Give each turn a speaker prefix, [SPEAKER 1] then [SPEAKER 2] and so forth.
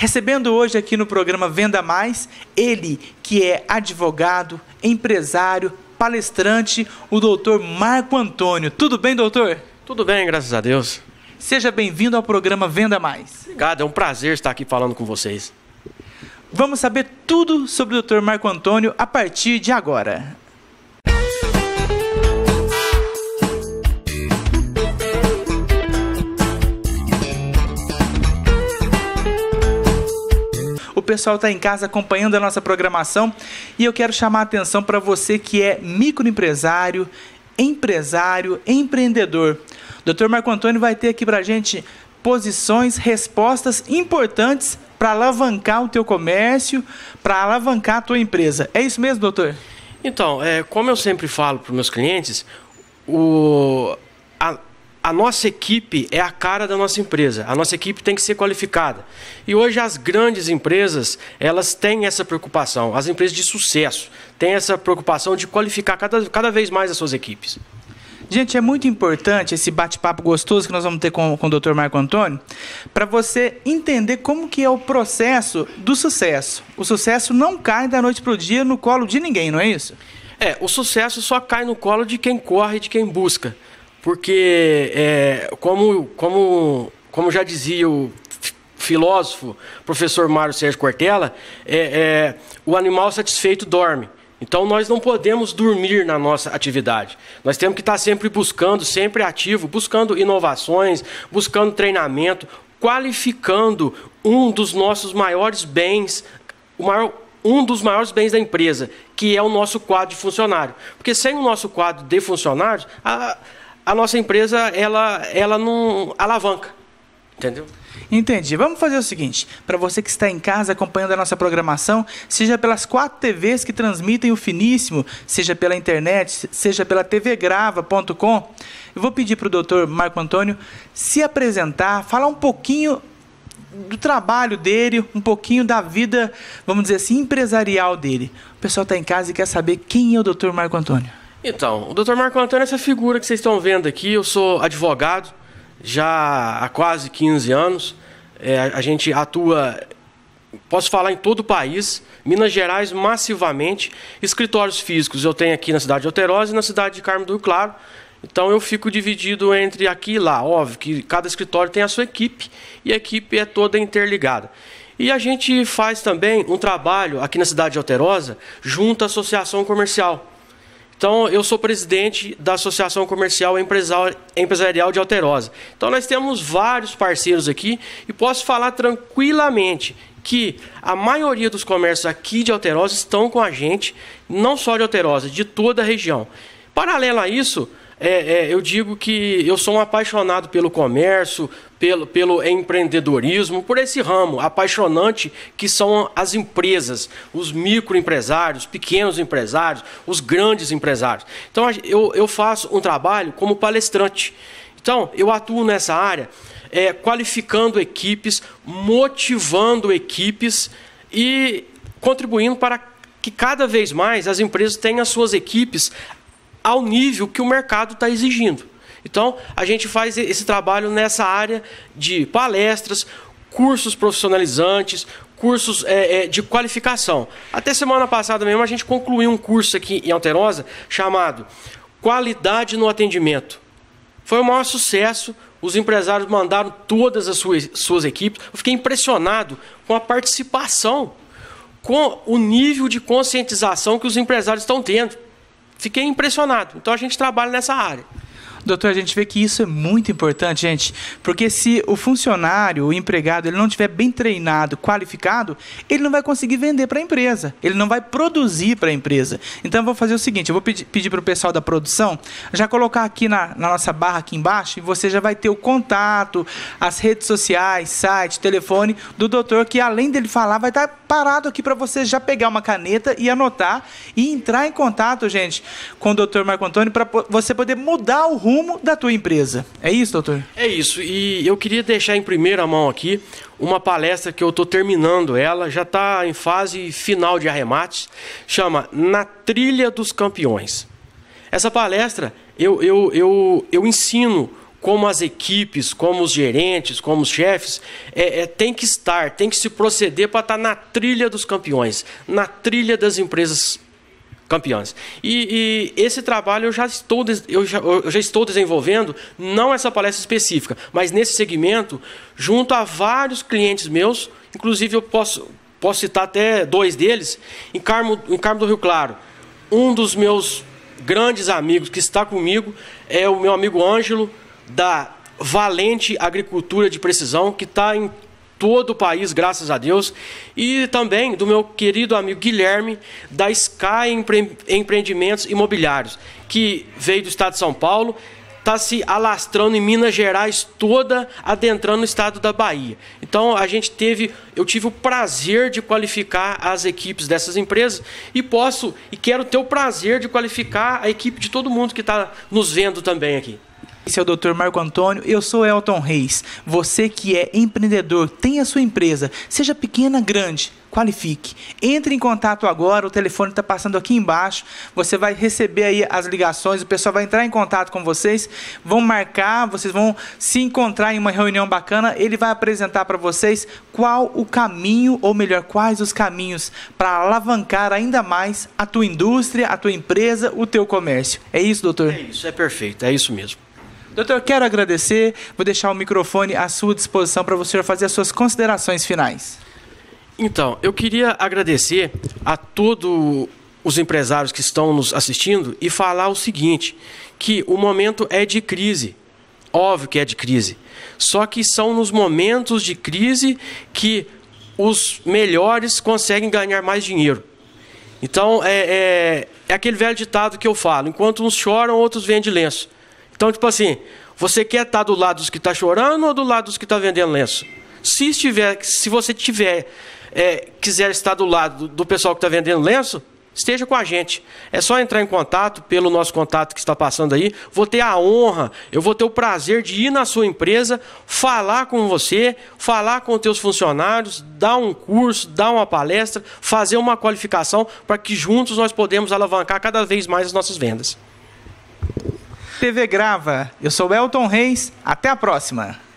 [SPEAKER 1] Recebendo hoje aqui no programa Venda Mais, ele que é advogado, empresário, palestrante, o doutor Marco Antônio. Tudo bem, doutor? Tudo
[SPEAKER 2] bem, graças a Deus.
[SPEAKER 1] Seja bem-vindo ao programa Venda Mais. Obrigado, é um prazer estar aqui falando com vocês. Vamos saber tudo sobre o Dr. Marco Antônio a partir de agora. pessoal está em casa acompanhando a nossa programação e eu quero chamar a atenção para você que é microempresário, empresário, empreendedor. Dr. Marco Antônio vai ter aqui para a gente posições, respostas importantes para alavancar o teu comércio, para alavancar a tua empresa. É isso mesmo,
[SPEAKER 2] doutor? Então, é, como eu sempre falo para os meus clientes, o, a, a nossa equipe é a cara da nossa empresa. A nossa equipe tem que ser qualificada. E hoje as grandes empresas, elas têm essa preocupação. As empresas de sucesso têm essa preocupação de qualificar cada, cada vez mais as suas equipes. Gente, é muito importante
[SPEAKER 1] esse bate-papo gostoso que nós vamos ter com, com o Dr. Marco Antônio, para você entender como que é o processo do sucesso. O sucesso não cai da noite para o dia no colo de
[SPEAKER 2] ninguém, não é isso? É, o sucesso só cai no colo de quem corre, de quem busca porque é, como, como, como já dizia o filósofo professor Mário Sérgio Cortella, é, é, o animal satisfeito dorme. Então nós não podemos dormir na nossa atividade. Nós temos que estar sempre buscando, sempre ativo, buscando inovações, buscando treinamento, qualificando um dos nossos maiores bens, maior, um dos maiores bens da empresa, que é o nosso quadro de funcionário. Porque sem o nosso quadro de funcionários, a, a nossa empresa ela, ela não alavanca. Entendeu?
[SPEAKER 1] Entendi. Vamos fazer o seguinte: para você que está em casa acompanhando a nossa programação, seja pelas quatro TVs que transmitem o Finíssimo, seja pela internet, seja pela tvgrava.com, eu vou pedir para o doutor Marco Antônio se apresentar, falar um pouquinho do trabalho dele, um pouquinho da vida, vamos dizer assim, empresarial dele. O pessoal está em casa e quer saber quem é o doutor Marco Antônio.
[SPEAKER 2] Então, o Dr. Marco Antônio é essa figura que vocês estão vendo aqui. Eu sou advogado já há quase 15 anos. É, a gente atua, posso falar, em todo o país, Minas Gerais massivamente. Escritórios físicos eu tenho aqui na cidade de Alterosa e na cidade de Carmo do Claro. Então eu fico dividido entre aqui e lá. Óbvio que cada escritório tem a sua equipe e a equipe é toda interligada. E a gente faz também um trabalho aqui na cidade de Alterosa junto à Associação Comercial. Então, eu sou presidente da Associação Comercial Empresarial de Alterosa. Então, nós temos vários parceiros aqui e posso falar tranquilamente que a maioria dos comércios aqui de Alterosa estão com a gente, não só de Alterosa, de toda a região. Paralelo a isso, é, é, eu digo que eu sou um apaixonado pelo comércio, pelo, pelo empreendedorismo, por esse ramo apaixonante que são as empresas, os microempresários, pequenos empresários, os grandes empresários. Então eu, eu faço um trabalho como palestrante. Então eu atuo nessa área é, qualificando equipes, motivando equipes e contribuindo para que cada vez mais as empresas tenham as suas equipes ao nível que o mercado está exigindo. Então, a gente faz esse trabalho nessa área de palestras, cursos profissionalizantes, cursos é, é, de qualificação. Até semana passada mesmo, a gente concluiu um curso aqui em Alterosa chamado Qualidade no Atendimento. Foi o maior sucesso, os empresários mandaram todas as suas, suas equipes. Eu fiquei impressionado com a participação, com o nível de conscientização que os empresários estão tendo fiquei impressionado. Então a gente trabalha nessa área. Doutor, a gente vê
[SPEAKER 1] que isso é muito importante, gente, porque se o funcionário, o empregado, ele não tiver bem treinado, qualificado, ele não vai conseguir vender para a empresa, ele não vai produzir para a empresa. Então, eu vou fazer o seguinte, eu vou pedir para o pessoal da produção já colocar aqui na, na nossa barra aqui embaixo e você já vai ter o contato, as redes sociais, site, telefone do doutor que além dele falar, vai estar tá parado aqui para você já pegar uma caneta e anotar e entrar em contato, gente, com o doutor Marco Antônio para você poder mudar o rumo rumo da tua empresa. É isso, doutor?
[SPEAKER 2] É isso. E eu queria deixar em primeira mão aqui uma palestra que eu estou terminando ela, já está em fase final de arremate, chama Na Trilha dos Campeões. Essa palestra eu, eu, eu, eu ensino como as equipes, como os gerentes, como os chefes, é, é tem que estar, tem que se proceder para estar tá na trilha dos campeões, na trilha das empresas campeãs. E, e, esse trabalho eu já, estou, eu, já, eu já estou desenvolvendo, não essa palestra específica, mas nesse segmento, junto a vários clientes meus, inclusive eu posso, posso citar até dois deles, em Carmo, em Carmo do Rio Claro. Um dos meus grandes amigos que está comigo é o meu amigo Ângelo, da Valente Agricultura de Precisão, que está em todo o país, graças a Deus, e também do meu querido amigo Guilherme, da Sky Empreendimentos Imobiliários, que veio do estado de São Paulo, está se alastrando em Minas Gerais toda, adentrando no estado da Bahia. Então a gente teve, eu tive o prazer de qualificar as equipes dessas empresas e posso e quero ter o prazer de qualificar a equipe de todo mundo que está nos vendo também aqui. Esse é
[SPEAKER 1] o Dr. Marco Antônio, eu sou Elton Reis. Você que é empreendedor, tem a sua empresa, seja pequena, grande, qualifique. Entre em contato agora, o telefone está passando aqui embaixo. Você vai receber aí as ligações, o pessoal vai entrar em contato com vocês, vão marcar, vocês vão se encontrar em uma reunião bacana. Ele vai apresentar para vocês qual o caminho, ou melhor, quais os caminhos para alavancar ainda mais a tua indústria, a tua empresa, o teu comércio. É isso, doutor?
[SPEAKER 2] É isso, é perfeito,
[SPEAKER 1] é isso mesmo. Doutor, eu quero agradecer. Vou deixar o microfone à sua disposição para você fazer as suas considerações
[SPEAKER 2] finais. Então, eu queria agradecer a todos os empresários que estão nos assistindo e falar o seguinte: que o momento é de crise. Óbvio que é de crise. Só que são nos momentos de crise que os melhores conseguem ganhar mais dinheiro. Então, é, é, é aquele velho ditado que eu falo: enquanto uns choram, outros vendem lenço. Então, tipo assim, você quer estar do lado dos que está chorando ou do lado dos que está vendendo lenço? Se estiver, se você tiver, é, quiser estar do lado do pessoal que está vendendo lenço, esteja com a gente. É só entrar em contato pelo nosso contato que está passando aí. Vou ter a honra, eu vou ter o prazer de ir na sua empresa, falar com você, falar com os teus funcionários, dar um curso, dar uma palestra, fazer uma qualificação para que juntos nós podemos alavancar cada vez mais as nossas vendas.
[SPEAKER 1] TV Grava. Eu sou Elton Reis, até a próxima!